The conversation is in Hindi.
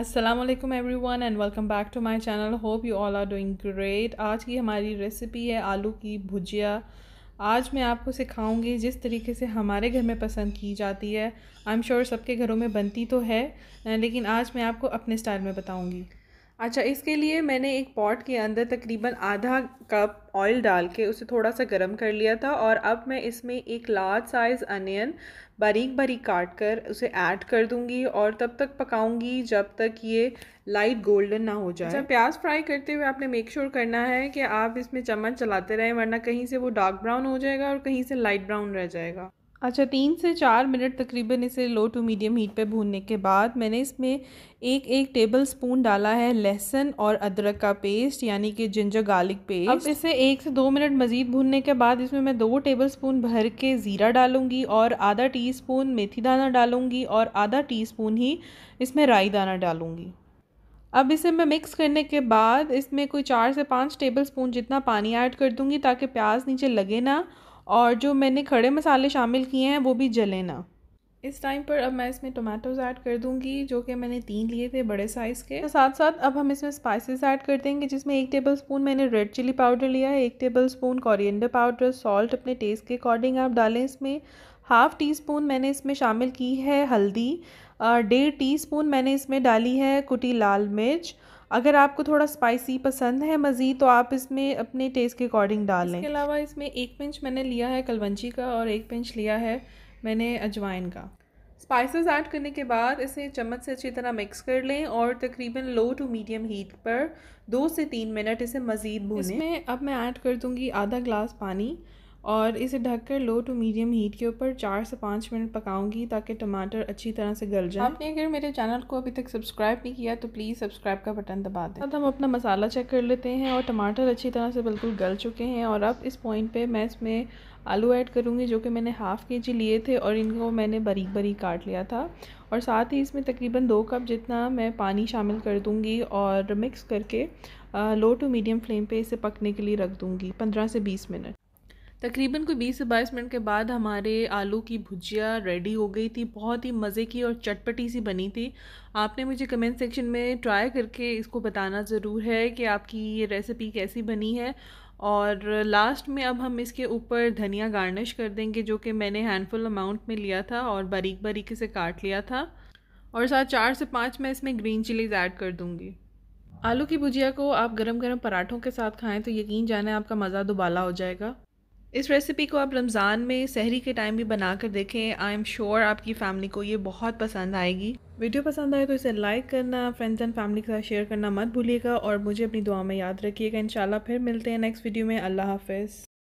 Aslam everyone and welcome back to my channel hope you all are doing great आज की हमारी रेसिपी है आलू की भुजिया आज मैं आपको सिखाऊंगी जिस तरीके से हमारे घर में पसंद की जाती है आई एम श्योर सबके घरों में बनती तो है लेकिन आज मैं आपको अपने स्टाइल में बताऊंगी अच्छा इसके लिए मैंने एक पॉट के अंदर तकरीबन आधा कप ऑयल डाल के उसे थोड़ा सा गर्म कर लिया था और अब मैं इसमें एक लार्ज साइज़ अनियन बारीक बारीक काट कर उसे ऐड कर दूंगी और तब तक पकाऊंगी जब तक ये लाइट गोल्डन ना हो जाए अच्छा प्याज फ्राई करते हुए आपने मेक श्योर sure करना है कि आप इसमें चम्मच चलाते रहें वरना कहीं से वो डार्क ब्राउन हो जाएगा और कहीं से लाइट ब्राउन रह जाएगा अच्छा तीन से चार मिनट तकरीबन इसे लो टू मीडियम हीट पे भूनने के बाद मैंने इसमें एक एक टेबल स्पून डाला है लहसुन और अदरक का पेस्ट यानी कि जिंजर गार्लिक पेस्ट अब इसे एक से दो मिनट मज़ीद भूनने के बाद इसमें मैं दो टेबल स्पून भर के ज़ीरा डालूंगी और आधा टी स्पून मेथी दाना डालूंगी और आधा टी स्पून ही इसमें राई दाना डालूंगी अब इसे मैं मिक्स करने के बाद इसमें कोई चार से पाँच टेबल स्पून जितना पानी ऐड कर दूँगी ताकि प्याज नीचे लगे ना और जो मैंने खड़े मसाले शामिल किए हैं वो भी जले ना इस टाइम पर अब मैं इसमें टोमेटोज ऐड कर दूंगी जो कि मैंने तीन लिए थे बड़े साइज़ के साथ साथ अब हम इसमें स्पाइसेस ऐड कर देंगे जिसमें एक टेबल स्पून मैंने रेड चिली पाउडर लिया है एक tablespoon coriander powder salt अपने टेस्ट के अकॉर्डिंग आप डालें इसमें हाफ़ टी स्पून मैंने इसमें शामिल की है हल्दी डेढ़ टी स्पून मैंने इसमें डाली है कुटी लाल मिर्च अगर आपको थोड़ा स्पाइसी पसंद है मज़ीद तो आप इसमें अपने टेस्ट के अकॉर्डिंग डाल लें इसके अलावा इसमें एक पिंच मैंने लिया है कलवंची का और एक पिंच लिया है मैंने अजवाइन का स्पाइसेस ऐड करने के बाद इसे चम्मच से अच्छी तरह मिक्स कर लें और तकरीबन लो टू मीडियम हीट पर दो से तीन मिनट इसे मज़ीद भूलें इसमें अब मैं ऐड कर दूँगी आधा ग्लास पानी और इसे ढककर लो टू मीडियम हीट के ऊपर चार से पाँच मिनट पकाऊंगी ताकि टमाटर अच्छी तरह से गल जाए आपने अगर मेरे चैनल को अभी तक सब्सक्राइब नहीं किया तो प्लीज़ सब्सक्राइब का बटन दबा दें अब हम अपना मसाला चेक कर लेते हैं और टमाटर अच्छी तरह से बिल्कुल गल चुके हैं और अब इस पॉइंट पर मैं इसमें आलू ऐड करूँगी जो कि मैंने हाफ़ के जी लिए थे और इनको मैंने बारीक बारीक काट लिया था और साथ ही इसमें तकरीबन दो कप जितना मैं पानी शामिल कर दूँगी और मिक्स करके लो टू मीडियम फ्लेम पे इसे पकने के लिए रख दूँगी पंद्रह से बीस मिनट तकरीबन कोई 20 से 22 मिनट के बाद हमारे आलू की भुजिया रेडी हो गई थी बहुत ही मज़े की और चटपटी सी बनी थी आपने मुझे कमेंट सेक्शन में ट्राई करके इसको बताना ज़रूर है कि आपकी ये रेसिपी कैसी बनी है और लास्ट में अब हम इसके ऊपर धनिया गार्निश कर देंगे जो कि मैंने हैंडफुल अमाउंट में लिया था और बारीक बारीक से काट लिया था और साथ चार से पाँच मैं इसमें ग्रीन चिलीज़ ऐड कर दूँगी आलू की भुजिया को आप गरम गरम पराठों के साथ खाएं तो यकीन जाने आपका मज़ा दुबाला हो जाएगा इस रेसिपी को आप रमज़ान में सहरी के टाइम भी बना कर देखें आई एम श्योर आपकी फ़ैमिली को ये बहुत पसंद आएगी वीडियो पसंद आए तो इसे लाइक करना फ्रेंड्स एंड फैमिली के साथ शेयर करना मत भूलिएगा और मुझे अपनी दुआ में याद रखिएगा इन फिर मिलते हैं नेक्स्ट वीडियो में अल्लाह हाफिज़